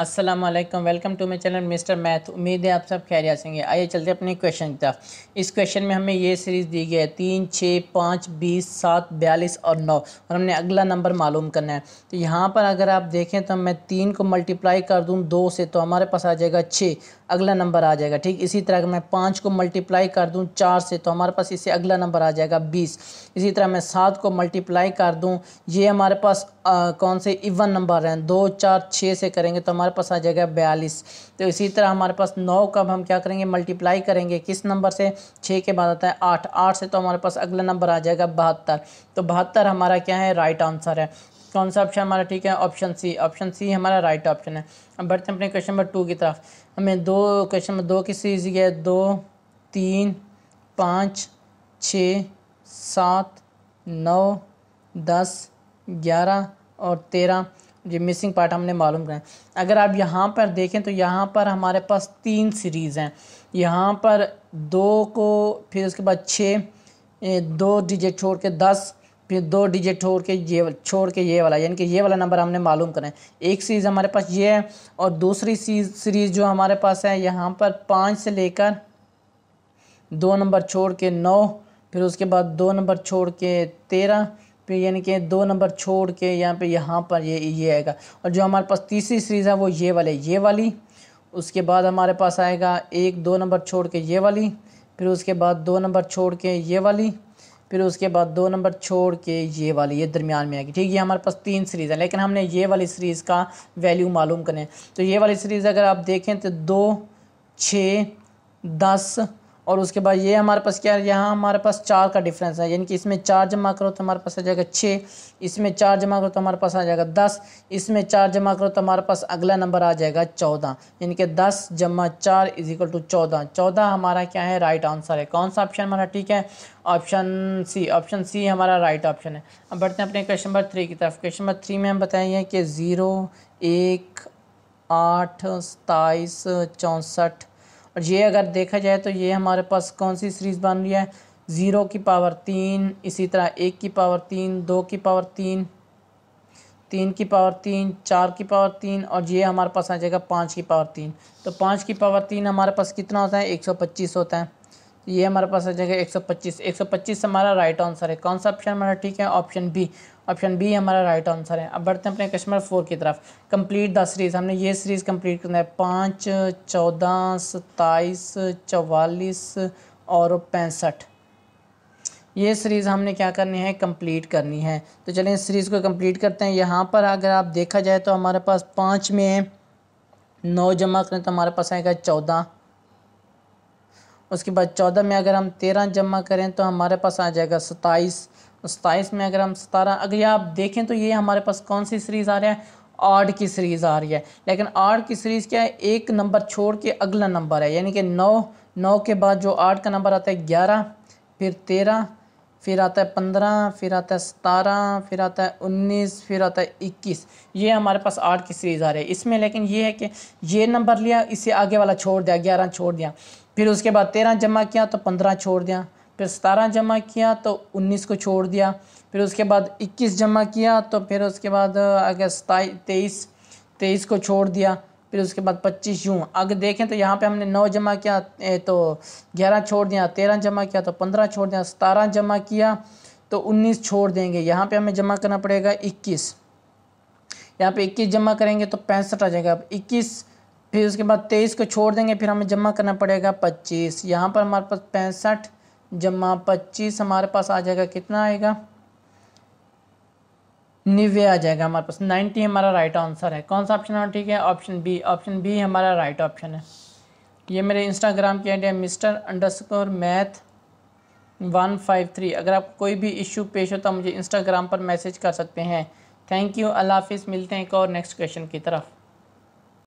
अस्सलाम वालेकुम welcome to my channel mister math उम्मीद है आप सब खैरियत सेंगे आइए चलते अपने क्वेश्चन की तरफ इस क्वेश्चन में हमें ये सीरीज़ दी गई है तीन छः पाँच बीस सात बयालीस और नौ और हमने अगला नंबर मालूम करना है तो यहाँ पर अगर आप देखें तो मैं तीन को मल्टीप्लाई कर दूँ दो से तो हमारे पास आ जाएगा छः अगला नंबर आ जाएगा ठीक इसी तरह मैं पाँच को मल्टीप्लाई कर दूँ चार से तो हमारे पास इससे अगला नंबर आ जाएगा बीस इसी तरह मैं सात को मल्टीप्लाई कर दूँ ये हमारे पास कौन से इवन नंबर हैं दो चार छः से करेंगे तो हमारे हमारे पास आ जाएगा बयालीस तो इसी तरह हमारे पास नौ कब हम क्या करेंगे मल्टीप्लाई करेंगे किस नंबर से छः के बाद आता है आठ आठ से तो हमारे पास अगला नंबर आ जाएगा बहत्तर तो बहत्तर हमारा क्या है राइट आंसर है कौन सा ऑप्शन हमारा ठीक है ऑप्शन सी ऑप्शन सी हमारा राइट ऑप्शन है अब बढ़ते हैं अपने क्वेश्चन नंबर टू की तरफ हमें दो क्वेश्चन नंबर दो की सीरीज है दो तीन पाँच छ सात नौ दस ग्यारह और तेरह ये मिसिंग पार्ट हमने मालूम करें अगर आप यहाँ पर देखें तो यहाँ पर हमारे पास तीन सीरीज़ हैं यहाँ पर दो को फिर उसके बाद छः दो डिजिट छोड़ के दस फिर दो डिजिट छोड़ के ये छोड़ के ये वाला यानी कि ये वाला नंबर हमने मालूम करें एक सीरीज़ हमारे पास ये है और दूसरी सीरीज़ जो हमारे पास है यहाँ पर पाँच से लेकर दो नंबर छोड़ के नौ फिर उसके बाद दो नंबर छोड़ के तेरह फिर यानी कि दो नंबर छोड़ के यहाँ पे यहाँ पर ये ये आएगा और जो हमारे पास तीसरी सीरीज़ है वो ये वाली ये वाली उसके बाद हमारे पास आएगा एक दो नंबर छोड़ के ये वाली फिर उसके बाद दो नंबर छोड़ के ये वाली फिर उसके बाद दो नंबर छोड़ के ये वाली ये दरमियान में आएगी ठीक है हमारे पास तीन सीरीज़ है लेकिन हमने ये वाली सीरीज़ का वैल्यू मालूम करें तो ये वाली सीरीज़ अगर आप देखें तो दो छः दस और उसके बाद ये हमारे पास क्या है यहाँ हमारे पास चार का डिफरेंस है यानी कि इसमें चार जमा करो तो हमारे पास आ जाएगा छः इसमें चार जमा करो तो हमारे पास आ जाएगा दस इसमें चार जमा करो तो हमारे पास अगला नंबर आ जाएगा चौदह यानी कि दस जमा चार इज इक्वल टू चौदह चौदह हमारा क्या है राइट आंसर है कौन सा ऑप्शन हमारा ठीक है ऑप्शन सी ऑप्शन सी हमारा राइट ऑप्शन है अब बढ़ते हैं अपने क्वेश्चन नंबर थ्री की तरफ क्वेश्चन नंबर थ्री में हम बताएंगे कि ज़ीरो एक आठ सताईस चौंसठ और ये अगर देखा जाए तो ये हमारे पास कौन सी सीरीज़ बन रही है ज़ीरो की पावर तीन इसी तरह एक की पावर तीन दो की पावर तीन तीन की पावर तीन चार की पावर तीन और ये हमारे पास आ जाएगा पाँच की पावर तीन तो पाँच की पावर तीन हमारे पास कितना होता है एक सौ पच्चीस होता है ये हमारे पास आ जाएगा 125 125 हमारा राइट आंसर है कौन सा ऑप्शन हमारा ठीक है ऑप्शन बी ऑप्शन बी हमारा राइट आंसर है अब बढ़ते हैं अपने कस्टमर फोर की तरफ कंप्लीट द सीरीज़ हमने ये सीरीज़ कंप्लीट करना है पाँच चौदह सत्ताईस चवालीस और पैंसठ ये सीरीज़ हमने क्या करनी है कंप्लीट करनी है तो चलें इस सीरीज़ को कंप्लीट करते हैं यहाँ पर अगर आप देखा जाए तो हमारे पास पाँच में नौ जमा करें तो हमारे पास आएगा चौदह उसके बाद चौदह में अगर हम तेरह जमा करें तो हमारे पास आ जाएगा सताईस सताईस में अगर हम सतारह अगर आप देखें तो ये हमारे पास कौन सी सीरीज़ आ रहा है आठ की सीरीज़ आ रही है लेकिन आठ की सीरीज़ क्या है एक नंबर छोड़ के अगला नंबर है यानी कि नौ नौ के बाद जो आठ का नंबर आता है ग्यारह फिर तेरह फिर आता है पंद्रह फिर आता है सतारह फिर आता है उन्नीस फिर आता है इक्कीस ये हमारे पास आठ की सीरीज़ आ रही है इसमें लेकिन ये है कि ये नंबर लिया इसे आगे वाला छोड़ दिया ग्यारह छोड़ दिया फिर उसके बाद तेरह जमा किया तो पंद्रह छोड़ दिया फिर सतारह जमा किया तो उन्नीस को छोड़ दिया फिर उसके बाद इक्कीस जमा किया तो फिर उसके बाद अगर सताई तेईस तेईस को छोड़ दिया फिर उसके बाद पच्चीस यूँ अगर देखें तो यहाँ पे हमने नौ जमा किया तो ग्यारह छोड़ दिया तेरह जमा किया तो पंद्रह छोड़ दिया सतारह जमा किया तो उन्नीस छोड़ देंगे यहाँ पे हमें जमा करना पड़ेगा इक्कीस यहाँ पे इक्कीस जमा करेंगे तो पैंसठ आ जाएगा अब इक्कीस फिर उसके बाद तेईस को छोड़ देंगे फिर हमें जमा करना पड़ेगा पच्चीस यहाँ पर हमारे पास पैंसठ जमा पच्चीस हमारे पास आ जाएगा कितना आएगा निवे आ जाएगा हमारे पास नाइन्टी हमारा राइट आंसर है कौन सा ऑप्शन है ठीक है ऑप्शन बी ऑप्शन बी हमारा राइट ऑप्शन है ये मेरे इंस्टाग्राम की आई है mister underscore math one five three अगर आप कोई भी इश्यू पेश हो तो मुझे इंस्टाग्राम पर मैसेज कर सकते हैं थैंक यू अल्लाह हाफिज़ मिलते हैं एक और नेक्स्ट क्वेश्चन की तरफ